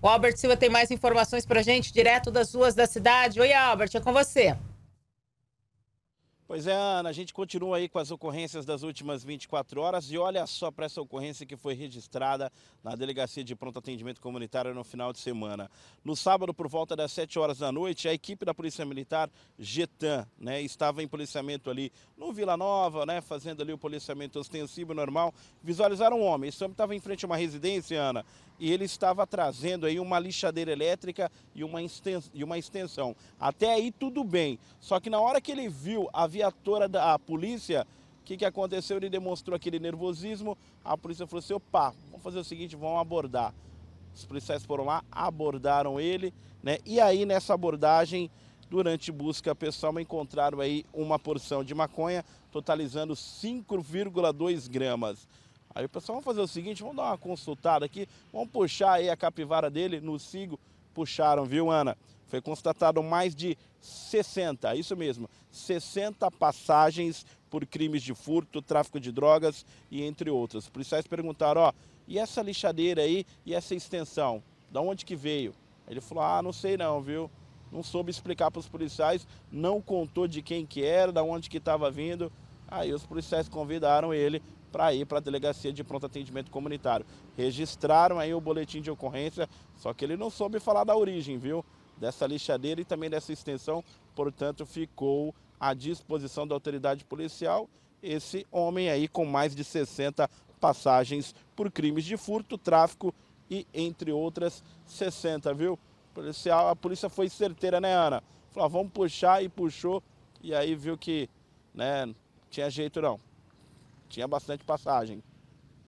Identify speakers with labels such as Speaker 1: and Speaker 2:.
Speaker 1: O Albert Silva tem mais informações para gente, direto das ruas da cidade. Oi, Albert, é com você. Pois é, Ana, a gente continua aí com as ocorrências das últimas 24 horas e olha só para essa ocorrência que foi registrada na Delegacia de Pronto Atendimento Comunitário no final de semana. No sábado, por volta das 7 horas da noite, a equipe da Polícia Militar, Getan, né, estava em policiamento ali no Vila Nova, né, fazendo ali o policiamento ostensivo normal, visualizaram um homem. Esse homem estava em frente a uma residência, Ana, e ele estava trazendo aí uma lixadeira elétrica e uma extensão. E uma extensão. Até aí tudo bem, só que na hora que ele viu a viatura da polícia, o que, que aconteceu? Ele demonstrou aquele nervosismo, a polícia falou assim, opa, vamos fazer o seguinte, vamos abordar. Os policiais foram lá, abordaram ele, né? E aí nessa abordagem, durante busca pessoal, encontraram aí uma porção de maconha, totalizando 5,2 gramas. Aí o pessoal, vamos fazer o seguinte, vamos dar uma consultada aqui, vamos puxar aí a capivara dele no cigo, puxaram, viu, Ana? Foi constatado mais de 60, isso mesmo, 60 passagens por crimes de furto, tráfico de drogas e entre outras. Os policiais perguntaram, ó, e essa lixadeira aí e essa extensão, da onde que veio? Ele falou, ah, não sei não, viu? Não soube explicar para os policiais, não contou de quem que era, da onde que estava vindo. Aí os policiais convidaram ele para ir para a delegacia de pronto atendimento comunitário. Registraram aí o boletim de ocorrência, só que ele não soube falar da origem, viu? Dessa lixadeira e também dessa extensão, portanto, ficou à disposição da autoridade policial esse homem aí com mais de 60 passagens por crimes de furto, tráfico e entre outras 60, viu? Policial, a polícia foi certeira, né, Ana? Falou, ah, vamos puxar e puxou e aí viu que, né, tinha jeito não. Tinha bastante passagem.